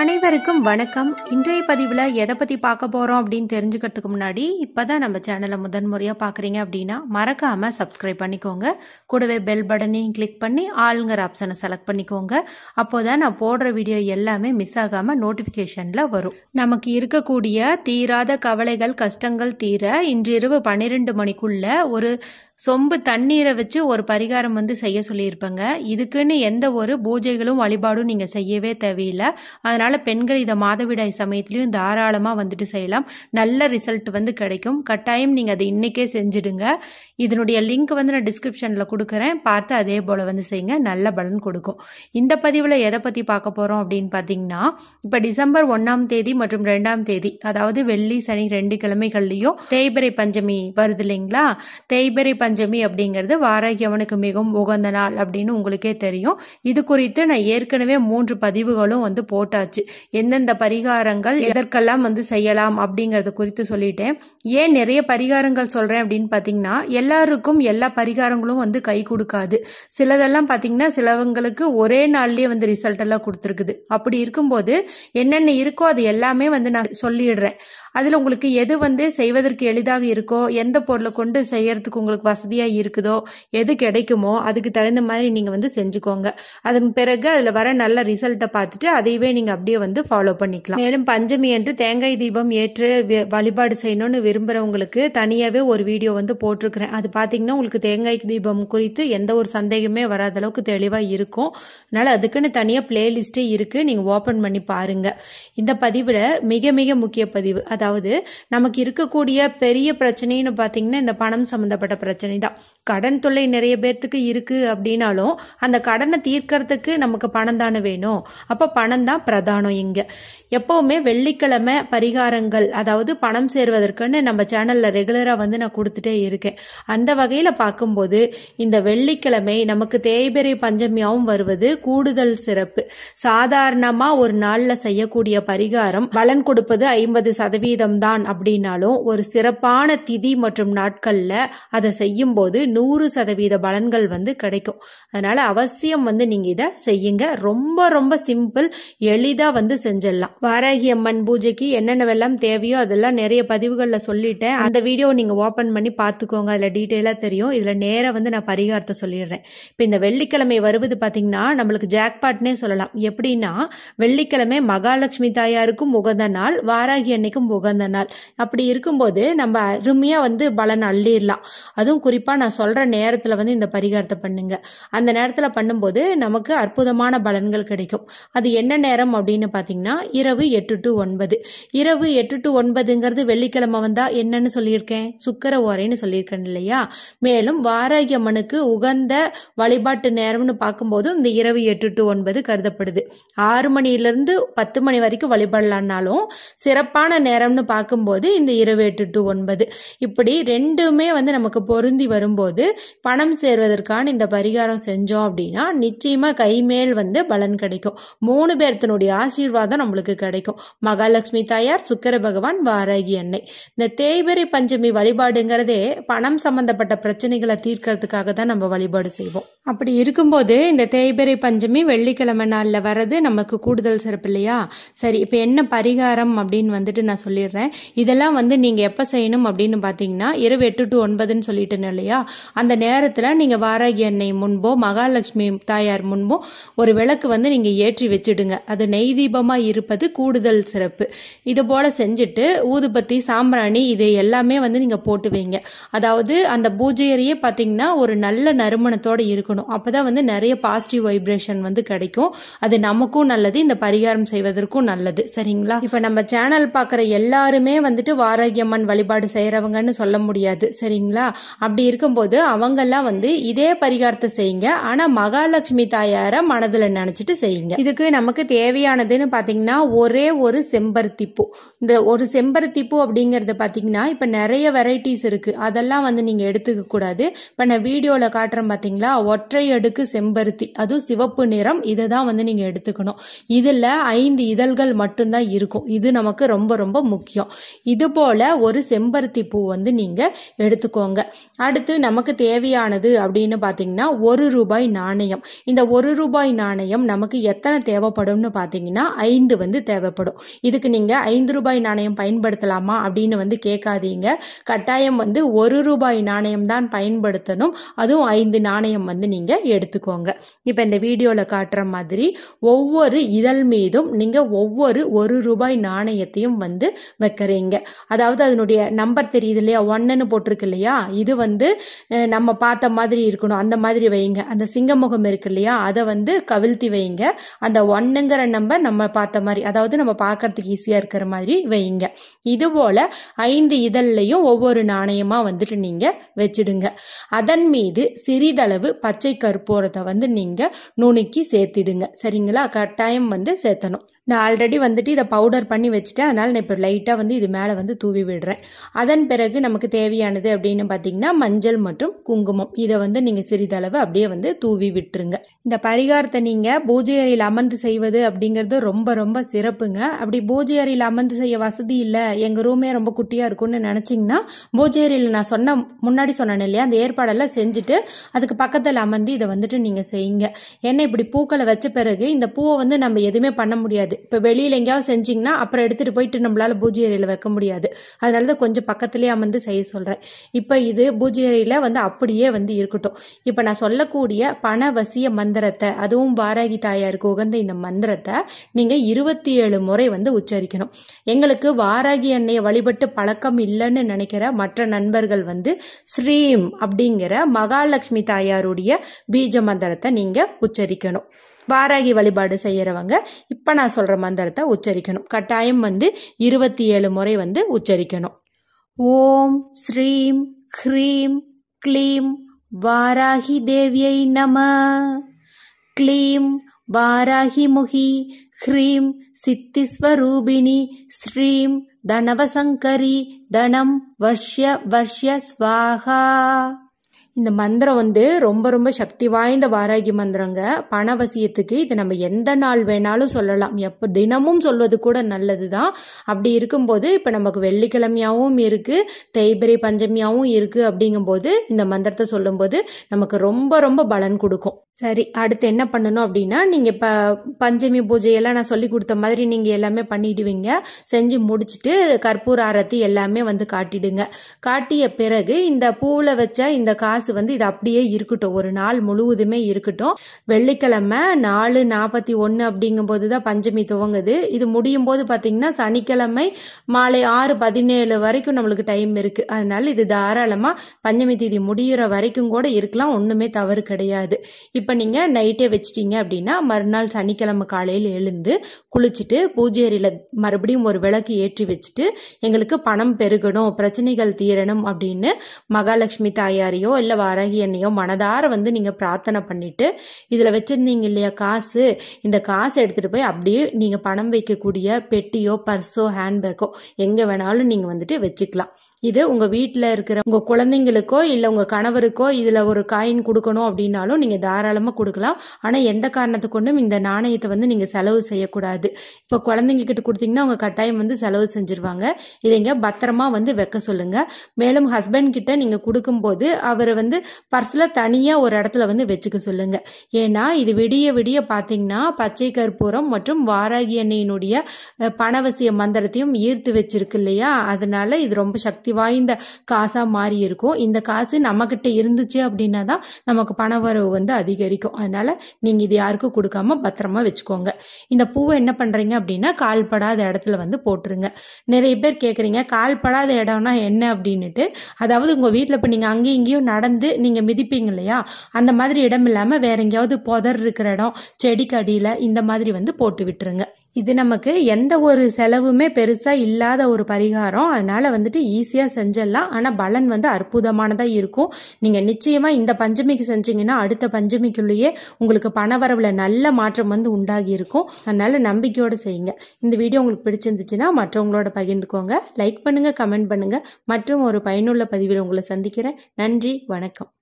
அனைவருக்கும் வணக்கம் இன்றைய பதிவில் எதை பற்றி பார்க்க போகிறோம் அப்படின்னு தெரிஞ்சுக்கிறதுக்கு முன்னாடி இப்போ தான் நம்ம சேனலை முதன்முறையாக பார்க்குறீங்க அப்படின்னா மறக்காமல் சப்ஸ்கிரைப் பண்ணிக்கோங்க கூடவே பெல் பட்டனையும் கிளிக் பண்ணி ஆளுங்கிற ஆப்ஷனை செலக்ட் பண்ணிக்கோங்க அப்போ தான் நான் போடுற வீடியோ எல்லாமே மிஸ் ஆகாமல் நோட்டிஃபிகேஷனில் வரும் நமக்கு இருக்கக்கூடிய தீராத கவலைகள் கஷ்டங்கள் தீர இன்றிரவு பன்னிரெண்டு மணிக்குள்ளே ஒரு சொம்பு தண்ணீரை வச்சு ஒரு பரிகாரம் வந்து செய்ய சொல்லியிருப்பாங்க இதுக்குன்னு எந்த ஒரு பூஜைகளும் வழிபாடும் நீங்கள் செய்யவே தேவையில்லை அதனால் பெண்கள் இதை மாதவிடாய் சமயத்துலேயும் தாராளமாக வந்துட்டு செய்யலாம் நல்ல ரிசல்ட் வந்து கிடைக்கும் கட்டாயம் நீங்கள் அதை இன்றைக்கே செஞ்சுடுங்க இதனுடைய லிங்க் வந்து நான் டிஸ்கிரிப்ஷனில் கொடுக்குறேன் பார்த்து அதே போல் வந்து செய்யுங்க நல்ல பலன் கொடுக்கும் இந்த பதிவில் எதை பற்றி பார்க்க போகிறோம் அப்படின்னு பார்த்தீங்கன்னா இப்போ டிசம்பர் ஒன்றாம் தேதி மற்றும் ரெண்டாம் தேதி அதாவது வெள்ளி சனி ரெண்டு கிழமைகள்லையும் தேய்பிரை பஞ்சமி வருது இல்லைங்களா தேய்பிரை பஞ்சமி பஞ்சமி அப்படிங்கிறது வாராகி அவனுக்கு மிகவும் உகந்த நாள் அப்படின்னு உங்களுக்கே தெரியும் இது குறித்து நான் ஏற்கனவே மூன்று பதிவுகளும் வந்து போட்டாச்சு எந்தெந்த பரிகாரங்கள் எதற்கெல்லாம் வந்து செய்யலாம் அப்படிங்கிறது குறித்து சொல்லிட்டேன் ஏன் நிறைய பரிகாரங்கள் சொல்கிறேன் அப்படின்னு பார்த்தீங்கன்னா எல்லாருக்கும் எல்லா பரிகாரங்களும் வந்து கை கொடுக்காது சிலதெல்லாம் பாத்தீங்கன்னா சிலவங்களுக்கு ஒரே நாள்லேயே வந்து ரிசல்ட் எல்லாம் கொடுத்துருக்குது அப்படி இருக்கும்போது என்னென்ன இருக்கோ அது எல்லாமே வந்து நான் சொல்லிடுறேன் அதில் உங்களுக்கு எது வந்து செய்வதற்கு எளிதாக இருக்கோ எந்த பொருளை கொண்டு செய்கிறதுக்கு உங்களுக்கு வசதியாக இருக்குதோ எது கிடைக்குமோ அதுக்கு தகுந்த மாதிரி நீங்கள் வந்து செஞ்சுக்கோங்க அதன் பிறகு அதில் வர நல்ல ரிசல்ட்டை பார்த்துட்டு அதையவே நீங்கள் அப்படியே வந்து ஃபாலோ பண்ணிக்கலாம் மேலும் பஞ்சமி என்று தேங்காய் தீபம் ஏற்று வழிபாடு செய்யணும்னு விரும்புகிறவங்களுக்கு தனியாகவே ஒரு வீடியோ வந்து போட்டிருக்கிறேன் அது பார்த்தீங்கன்னா உங்களுக்கு தேங்காய் தீபம் குறித்து எந்த ஒரு சந்தேகமே வராத அளவுக்கு தெளிவாக இருக்கும் அதனால் அதுக்குன்னு தனியாக பிளேலிஸ்ட்டே இருக்குது நீங்கள் ஓப்பன் பண்ணி பாருங்கள் இந்த பதிவில் மிக மிக முக்கிய பதிவு அது அதாவது நமக்கு இருக்கக்கூடிய பெரிய பிரச்சனைன்னு பார்த்தீங்கன்னா இந்த பணம் சம்மந்தப்பட்ட பிரச்சனை தான் கடன் தொல்லை நிறைய பேர்த்துக்கு இருக்குது அப்படின்னாலும் அந்த கடனை தீர்க்கறதுக்கு நமக்கு பணம் தானே வேணும் அப்போ பணம் தான் பிரதானம் இங்கே எப்போவுமே வெள்ளிக்கிழமை பரிகாரங்கள் அதாவது பணம் சேர்வதற்குன்னு நம்ம சேனலில் ரெகுலராக வந்து நான் கொடுத்துட்டே இருக்கேன் அந்த வகையில் பார்க்கும்போது இந்த வெள்ளிக்கிழமை நமக்கு தேய்பெரிய பஞ்சமியாகவும் வருவது கூடுதல் சிறப்பு சாதாரணமாக ஒரு நாளில் செய்யக்கூடிய பரிகாரம் பலன் கொடுப்பது ஐம்பது சதவீதம் சதவீதம் தான் அப்படின்னாலும் ஒரு சிறப்பான திதி மற்றும் நாட்களில் அதை செய்யும்போது நூறு சதவீத பலன்கள் வந்து கிடைக்கும் அதனால் அவசியம் வந்து நீங்கள் இதை செய்யுங்க ரொம்ப ரொம்ப சிம்பிள் எளிதாக வந்து செஞ்சிடலாம் வாராகி அம்மன் பூஜைக்கு என்னென்னவெல்லாம் தேவையோ அதெல்லாம் நிறைய பதிவுகளில் சொல்லிட்டேன் அந்த வீடியோ நீங்கள் ஓப்பன் பண்ணி பார்த்துக்கோங்க அதில் டீட்டெயிலாக தெரியும் இதில் நேராக வந்து நான் பரிகாரத்தை சொல்லிடுறேன் இப்போ இந்த வெள்ளிக்கிழமை வருவது பார்த்திங்கன்னா நம்மளுக்கு ஜாக்பாட்னே சொல்லலாம் எப்படின்னா வெள்ளிக்கிழமை மகாலட்சுமி தாயாருக்கும் உகந்த நாள் வாராகி அன்னைக்கும் உகந்த நாள் அப்படி இருக்கும்போது நம்ம அருமையாக வந்து பலன் அள்ளிடலாம் அதுவும் குறிப்பாக நான் சொல்கிற நேரத்தில் வந்து இந்த பரிகாரத்தை பண்ணுங்க அந்த நேரத்தில் பண்ணும்போது நமக்கு அற்புதமான பலன்கள் கிடைக்கும் அது என்ன நேரம் அப்படின்னு பார்த்தீங்கன்னா இரவு எட்டு டு ஒன்பது இரவு எட்டு டு ஒன்பதுங்கிறது வெள்ளிக்கிழமை வந்தால் என்னன்னு சொல்லியிருக்கேன் சுக்கர ஓரைன்னு சொல்லியிருக்கேன் இல்லையா மேலும் வாராகி உகந்த வழிபாட்டு நேரம்னு பார்க்கும்போது இந்த இரவு எட்டு டு ஒன்பது கருதப்படுது ஆறு மணியிலிருந்து பத்து மணி வரைக்கும் வழிபடலான்னாலும் சிறப்பான நேரம் ஒன்று பார்க்கும்போது இந்த இருபது எட்டு டு ஒன்பது இப்படி ரெண்டுமே வந்து நமக்கு பொருந்தி வரும்போது பணம் சேர்வதற்கான இந்த பரிகாரம் செஞ்சோம் அப்படின்னா நிச்சயமாக கைமேல் வந்து பலன் கிடைக்கும் மூணு பேர்த்தனுடைய ஆசீர்வாதம் நம்மளுக்கு கிடைக்கும் மகாலட்சுமி தாயார் சுக்கர பகவான் வாராகி அன்னை இந்த தேய்பிரி பஞ்சமி வழிபாடுங்கிறதே பணம் சம்பந்தப்பட்ட பிரச்சனைகளை தீர்க்கறதுக்காக தான் நம்ம வழிபாடு செய்வோம் அப்படி இருக்கும்போது இந்த தேய்பிரை பஞ்சமி வெள்ளிக்கிழமை நாளில் வர்றது நமக்கு கூடுதல் சிறப்பு இல்லையா சரி இப்போ என்ன பரிகாரம் அப்படின்னு வந்துட்டு நான் சொல்லி சொல்லிடுறேன் இதெல்லாம் வந்து நீங்கள் எப்போ செய்யணும் அப்படின்னு பார்த்தீங்கன்னா இரவு எட்டு டு ஒன்பதுன்னு சொல்லிட்டேன் இல்லையா அந்த நேரத்தில் நீங்கள் வாராகி அன்னை முன்போ மகாலட்சுமி தாயார் முன்போ ஒரு விளக்கு வந்து நீங்கள் ஏற்றி வச்சுடுங்க அது நெய் தீபமாக இருப்பது கூடுதல் சிறப்பு இது போல் செஞ்சுட்டு ஊதுபத்தி சாம்பிராணி இது எல்லாமே வந்து நீங்கள் போட்டு வைங்க அதாவது அந்த பூஜையறையே பார்த்தீங்கன்னா ஒரு நல்ல நறுமணத்தோடு இருக்கணும் அப்போ தான் வந்து நிறைய பாசிட்டிவ் வைப்ரேஷன் வந்து கிடைக்கும் அது நமக்கும் நல்லது இந்த பரிகாரம் செய்வதற்கும் நல்லது சரிங்களா இப்போ நம்ம சேனல் பார்க்குற எல்லா எல்லாருமே வந்துட்டு வாராகியம்மன் வழிபாடு செய்கிறவங்கன்னு சொல்ல முடியாது சரிங்களா அப்படி இருக்கும்போது அவங்கெல்லாம் வந்து இதே பரிகாரத்தை செய்யுங்க ஆனால் மகாலட்சுமி தாயாரை மனதில் நினச்சிட்டு செய்யுங்க இதுக்கு நமக்கு தேவையானதுன்னு பார்த்தீங்கன்னா ஒரே ஒரு செம்பருத்தி பூ இந்த ஒரு செம்பருத்தி பூ அப்படிங்கிறது பார்த்தீங்கன்னா இப்போ நிறைய வெரைட்டிஸ் இருக்குது அதெல்லாம் வந்து நீங்கள் எடுத்துக்க கூடாது இப்போ நான் வீடியோவில் காட்டுறேன் பார்த்தீங்களா ஒற்றை அடுக்கு செம்பருத்தி அதுவும் சிவப்பு நிறம் இதை தான் வந்து நீங்கள் எடுத்துக்கணும் இதில் ஐந்து இதழ்கள் மட்டும்தான் இருக்கும் இது நமக்கு ரொம்ப ரொம்ப முக்கியம் இது போல் ஒரு செம்பருத்தி பூ வந்து நீங்கள் எடுத்துக்கோங்க அடுத்து நமக்கு தேவையானது அப்படின்னு பார்த்தீங்கன்னா ஒரு ரூபாய் நாணயம் இந்த ஒரு ரூபாய் நாணயம் நமக்கு எத்தனை தேவைப்படும்னு பார்த்தீங்கன்னா ஐந்து வந்து தேவைப்படும் இதுக்கு நீங்கள் ஐந்து ரூபாய் நாணயம் பயன்படுத்தலாமா அப்படின்னு வந்து கேட்காதீங்க கட்டாயம் வந்து ஒரு ரூபாய் நாணயம் தான் பயன்படுத்தணும் அதுவும் ஐந்து நாணயம் வந்து நீங்கள் எடுத்துக்கோங்க இப்போ இந்த வீடியோவில் காட்டுற மாதிரி ஒவ்வொரு இதழ் மீதும் நீங்கள் ஒவ்வொரு ஒரு ரூபாய் நாணயத்தையும் வந்து வைக்கிறீங்க அதாவது அதனுடைய நம்பர் தெரியுது இல்லையா ஒன்னுன்னு போட்டிருக்கு இல்லையா இது வந்து நம்ம பார்த்த மாதிரி இருக்கணும் அந்த மாதிரி வைங்க அந்த சிங்கமுகம் இருக்கு இல்லையா அதை வந்து கவிழ்த்தி வைங்க அந்த ஒன்னுங்கிற நம்பர் நம்ம பார்த்த மாதிரி அதாவது நம்ம பார்க்கறதுக்கு ஈஸியாக இருக்கிற மாதிரி வைங்க இது போல ஐந்து இதழ்லையும் ஒவ்வொரு நாணயமாக வந்துட்டு நீங்கள் வச்சிடுங்க அதன் மீது சிறிதளவு பச்சை கற்பூரத்தை வந்து நீங்கள் நுணுக்கி சேர்த்திடுங்க சரிங்களா கட்டாயம் வந்து சேர்த்தணும் நான் ஆல்ரெடி வந்துட்டு இதை பவுடர் பண்ணி வச்சுட்டேன் அதனால் நான் இப்போ லைட்டாக வந்து இது மேலே வந்து தூவி விடுறேன் அதன் பிறகு நமக்கு தேவையானது அப்படின்னு பார்த்தீங்கன்னா மஞ்சள் மற்றும் குங்குமம் இதை வந்து நீங்கள் சிறிதளவு அப்படியே வந்து தூவி விட்டுருங்க இந்த பரிகாரத்தை நீங்கள் பூஜை அறையில் அமர்ந்து செய்வது அப்படிங்கிறது ரொம்ப ரொம்ப சிறப்புங்க அப்படி பூஜை அறையில் அமர்ந்து செய்ய வசதி இல்லை எங்கள் ரூமே ரொம்ப குட்டியாக இருக்கும்னு நினச்சிங்கன்னா பூஜை அறையில் நான் சொன்ன முன்னாடி சொன்னேன் இல்லையா அந்த ஏற்பாடெல்லாம் செஞ்சுட்டு அதுக்கு பக்கத்தில் அமர்ந்து இதை வந்துட்டு நீங்கள் செய்யுங்க ஏன்னா இப்படி பூக்களை வச்ச பிறகு இந்த பூவை வந்து நம்ம எதுவுமே பண்ண முடியாது முடியாது இப்போ வெளியில் எங்கேயாவது செஞ்சிங்கன்னா அப்புறம் எடுத்துகிட்டு போயிட்டு நம்மளால் பூஜை அறையில் வைக்க முடியாது அதனால தான் கொஞ்சம் பக்கத்துலேயே அமர்ந்து செய்ய சொல்கிறேன் இப்போ இது பூஜை அறையில் வந்து அப்படியே வந்து இருக்கட்டும் இப்போ நான் சொல்லக்கூடிய பண வசிய மந்திரத்தை அதுவும் வாராகி தாயாருக்கு உகந்த இந்த மந்திரத்தை நீங்கள் இருபத்தி ஏழு முறை வந்து உச்சரிக்கணும் எங்களுக்கு வாராகி அன்னையை வழிபட்டு பழக்கம் இல்லைன்னு நினைக்கிற மற்ற நண்பர்கள் வந்து ஸ்ரீம் அப்படிங்கிற மகாலட்சுமி தாயாருடைய பீஜ மந்திரத்தை நீங்கள் உச்சரிக்கணும் வாராகி வழிபாடு செய்கிறவங்க இப்போ நான் சொல்கிற மந்திரத்தை உச்சரிக்கணும் கட்டாயம் வந்து இருபத்தி ஏழு முறை வந்து உச்சரிக்கணும் ஓம் ஸ்ரீம் ஹ்ரீம் க்ளீம் வாராகி தேவியை நம க்ளீம் வாராகி முகி ஹ்ரீம் சித்திஸ்வரூபிணி ஸ்ரீம் தனவசங்கரி தனம் வர்ஷ வர்ஷ ஸ்வாகா இந்த மந்திரம் வந்து ரொம்ப ரொம்ப சக்தி வாய்ந்த வாராகி மந்திரங்க பணவசியத்துக்கு இது நம்ம எந்த நாள் வேணாலும் சொல்லலாம் எப்போ தினமும் சொல்வது கூட நல்லது தான் அப்படி இருக்கும்போது இப்போ நமக்கு வெள்ளிக்கிழமையாகவும் இருக்குது தேய்பிரை பஞ்சமியாகவும் இருக்குது அப்படிங்கும்போது இந்த மந்திரத்தை சொல்லும்போது நமக்கு ரொம்ப ரொம்ப பலன் கொடுக்கும் சரி அடுத்து என்ன பண்ணணும் அப்படின்னா நீங்கள் ப பஞ்சமி பூஜையெல்லாம் நான் சொல்லி கொடுத்த மாதிரி நீங்கள் எல்லாமே பண்ணிடுவீங்க செஞ்சு முடிச்சுட்டு கற்பூர ஆரத்தி எல்லாமே வந்து காட்டிடுங்க காட்டிய பிறகு இந்த பூவில் வச்ச இந்த காசு காசு வந்து இது அப்படியே இருக்கட்டும் ஒரு நாள் முழுவதுமே இருக்கட்டும் வெள்ளிக்கிழமை நாலு நாற்பத்தி ஒன்று அப்படிங்கும்போது தான் பஞ்சமி துவங்குது இது முடியும் போது பார்த்தீங்கன்னா சனிக்கிழமை மாலை ஆறு பதினேழு வரைக்கும் நம்மளுக்கு டைம் இருக்குது அதனால இது தாராளமாக பஞ்சமி தேதி முடிகிற வரைக்கும் கூட இருக்கலாம் ஒன்றுமே தவறு கிடையாது இப்போ நீங்கள் நைட்டே வச்சிட்டிங்க அப்படின்னா மறுநாள் சனிக்கிழமை காலையில் எழுந்து குளிச்சுட்டு பூஜேரியில் மறுபடியும் ஒரு விளக்கு ஏற்றி வச்சுட்டு எங்களுக்கு பணம் பெருகணும் பிரச்சனைகள் தீரணும் அப்படின்னு மகாலட்சுமி தாயாரியோ இல்லை கையில் வாரகி எண்ணையும் மனதார வந்து நீங்கள் பிரார்த்தனை பண்ணிவிட்டு இதில் வச்சுருந்தீங்க இல்லையா காசு இந்த காசு எடுத்துகிட்டு போய் அப்படியே நீங்கள் பணம் வைக்கக்கூடிய பெட்டியோ பர்ஸோ ஹேண்ட்பேக்கோ எங்கே வேணாலும் நீங்கள் வந்துட்டு வச்சுக்கலாம் இது உங்கள் வீட்டில் இருக்கிற உங்கள் குழந்தைங்களுக்கோ இல்லை உங்கள் கணவருக்கோ இதில் ஒரு காயின் கொடுக்கணும் அப்படின்னாலும் நீங்கள் தாராளமாக கொடுக்கலாம் ஆனால் எந்த காரணத்தை கொண்டும் இந்த நாணயத்தை வந்து நீங்கள் செலவு செய்யக்கூடாது இப்போ குழந்தைங்க கிட்ட கொடுத்தீங்கன்னா அவங்க கட்டாயம் வந்து செலவு செஞ்சுருவாங்க இதை இங்கே பத்திரமா வந்து வைக்க சொல்லுங்கள் மேலும் ஹஸ்பண்ட் கிட்ட நீங்கள் கொடுக்கும்போது அவர் வந்து பர்ஸில் தனியாக ஒரு இடத்துல வந்து வச்சுக்க சொல்லுங்கள் ஏன்னா இது விடிய விடிய பார்த்தீங்கன்னா பச்சை கற்பூரம் மற்றும் வாராகி எண்ணெயினுடைய பணவசிய மந்திரத்தையும் ஈர்த்து வச்சிருக்கு இல்லையா அதனால இது ரொம்ப சக்தி வாய்ந்த காசாக மாறி இருக்கும் இந்த காசு நம்மக்கிட்ட இருந்துச்சு அப்படின்னா தான் நமக்கு பண வரவு வந்து அதிகரிக்கும் அதனால நீங்கள் இது யாருக்கும் கொடுக்காம பத்திரமா வச்சுக்கோங்க இந்த பூவை என்ன பண்ணுறீங்க அப்படின்னா கால்படாத இடத்துல வந்து போட்டுருங்க நிறைய பேர் கேட்குறீங்க கால்படாத இடம்னா என்ன அப்படின்னுட்டு அதாவது உங்கள் வீட்டில் இப்போ நீங்கள் அங்கேயும் இங்கேயும் நடந்து வந்து நீங்கள் மிதிப்பீங்க இல்லையா அந்த மாதிரி இடம் இல்லாம வேற எங்கேயாவது புதர் இருக்கிற இடம் செடிக்கு அடியில் இந்த மாதிரி வந்து போட்டு விட்டுருங்க இது நமக்கு எந்த ஒரு செலவுமே பெருசாக இல்லாத ஒரு பரிகாரம் அதனால் வந்துட்டு ஈஸியாக செஞ்சிடலாம் ஆனால் பலன் வந்து அற்புதமானதாக இருக்கும் நீங்கள் நிச்சயமாக இந்த பஞ்சமிக்கு செஞ்சீங்கன்னா அடுத்த பஞ்சமிக்குள்ளேயே உங்களுக்கு பணவரவில் நல்ல மாற்றம் வந்து உண்டாகி இருக்கும் அதனால் நம்பிக்கையோடு செய்யுங்க இந்த வீடியோ உங்களுக்கு பிடிச்சிருந்துச்சுன்னா மற்றவங்களோட பகிர்ந்துக்கோங்க லைக் பண்ணுங்கள் கமெண்ட் பண்ணுங்கள் மற்றும் ஒரு பயனுள்ள பதிவில் உங்களை சந்திக்கிறேன் நன்றி வணக்கம்